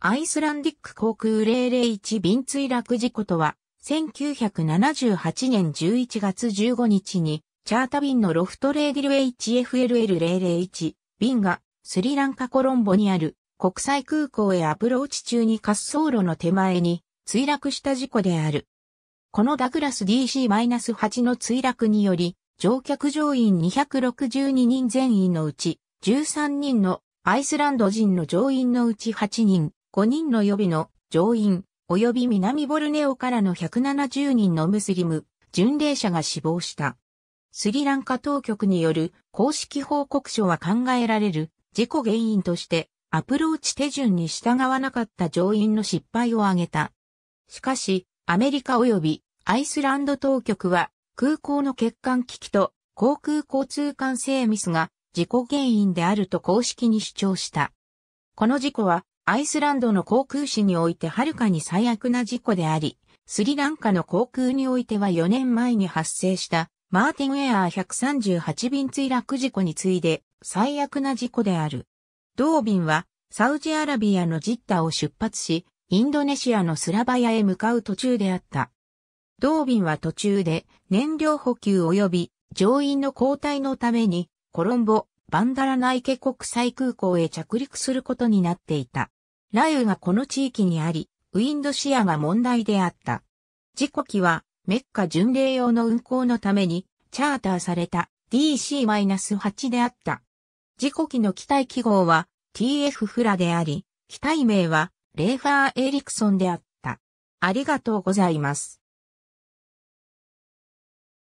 アイスランディック航空001便墜落事故とは、1978年11月15日に、チャータ便のロフトレーディル HFLL001 便が、スリランカコロンボにある国際空港へアプローチ中に滑走路の手前に墜落した事故である。このダグラス DC-8 の墜落により、乗客乗員262人全員のうち、13人のアイスランド人の乗員のうち8人、5人の予備の上院、及び南ボルネオからの170人のムスリム、巡礼者が死亡した。スリランカ当局による公式報告書は考えられる事故原因としてアプローチ手順に従わなかった乗員の失敗を挙げた。しかし、アメリカ及びアイスランド当局は空港の欠陥危機と航空交通管制ミスが事故原因であると公式に主張した。この事故はアイスランドの航空史においてはるかに最悪な事故であり、スリランカの航空においては4年前に発生したマーティンエアー138便墜落事故に次いで最悪な事故である。同便はサウジアラビアのジッタを出発し、インドネシアのスラバヤへ向かう途中であった。同便は途中で燃料補給及び乗員の交代のためにコロンボ、バンダラナイケ国際空港へ着陸することになっていた。雷雨がこの地域にあり、ウィンドシアが問題であった。事故機は、メッカ巡礼用の運行のために、チャーターされた DC-8 であった。事故機の機体記号は TF フラであり、機体名はレーファー・エリクソンであった。ありがとうございます。